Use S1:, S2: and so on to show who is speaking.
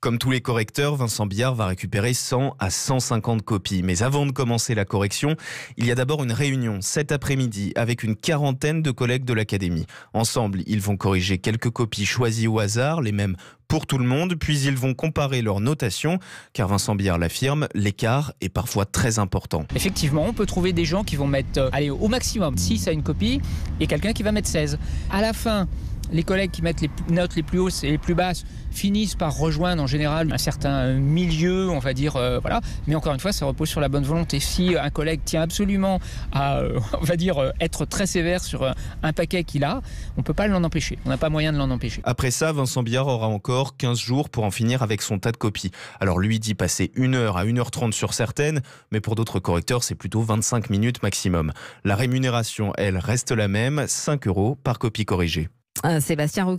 S1: Comme tous les correcteurs, Vincent Biard va récupérer 100 à 150 copies. Mais avant de commencer la correction, il y a d'abord une réunion cet après-midi avec une quarantaine de collègues de l'Académie. Ensemble, ils vont corriger quelques copies choisies au hasard, les mêmes pour tout le monde, puis ils vont comparer leurs notations, car Vincent Biard l'affirme, l'écart est parfois très important.
S2: Effectivement, on peut trouver des gens qui vont mettre euh, allez, au maximum 6 à une copie et quelqu'un qui va mettre 16. À la fin, les collègues qui mettent les notes les plus hausses et les plus basses finissent par rejoindre en général un certain euh, milieu, on va dire, euh, voilà. Mais encore une fois, ça repose sur la bonne volonté. Si euh, un collègue tient absolument à, on va dire, être très sévère sur un, paquet qu'il a, on ne peut pas l'en empêcher. On n'a pas moyen de l'en empêcher.
S1: Après ça, Vincent Billard aura encore 15 jours pour en finir avec son tas de copies. Alors lui dit passer 1 heure à 1h30 sur certaines, mais pour d'autres correcteurs, c'est plutôt 25 minutes maximum. La rémunération, elle, reste la même, 5 euros par copie corrigée. Euh, Sébastien Roux.